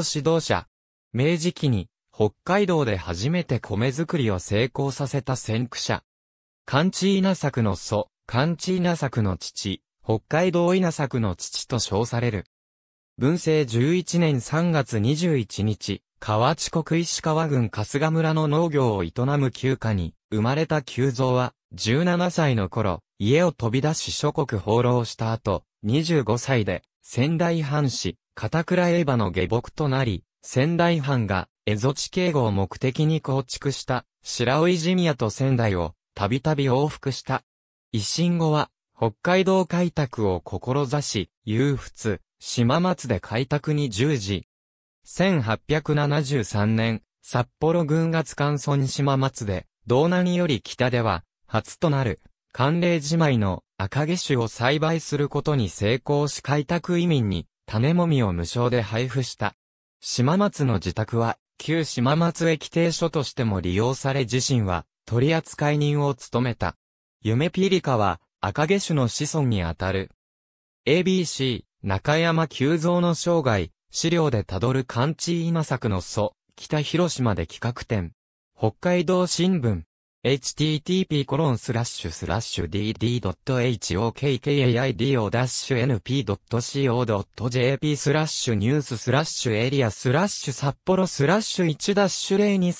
指導者。明治期に北海道で初めて米作りを成功させた先駆者。カンチーナ作の祖、カンチーナ作の父、北海道稲作の父と称される。文政11年3月21日、河内国石川郡春日村の農業を営む旧家に、生まれた旧蔵は、17歳の頃、家を飛び出し諸国放浪した後、25歳で、仙台藩士、片倉エヴァの下僕となり、仙台藩が、蝦夷地警護を目的に構築した、白老ジ宮と仙台を、たびたび往復した。維新後は、北海道開拓を志し、憂仏、島松で開拓に従事。1873年、札幌軍月乾村島松で、道南より北では、初となる、寒冷じまの赤毛種を栽培することに成功し開拓移民に種もみを無償で配布した。島松の自宅は旧島松駅停所としても利用され自身は取扱人を務めた。夢ピリカは赤毛種の子孫にあたる。ABC 中山久蔵の生涯、資料でたどる寒地稲作の祖、北広島で企画展。北海道新聞。http://dd.hokkaido-np.co.jp スラッシュニューススラッシュエリアスラッシュ札幌スラッシュ1ダッシュ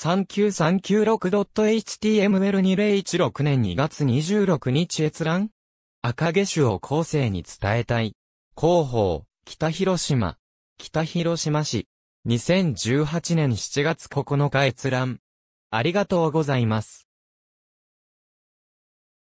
0239396.html2016 年2月26日閲覧赤毛種を後世に伝えたい。広報、北広島。北広島市。2018年7月9日閲覧。ありがとうございます。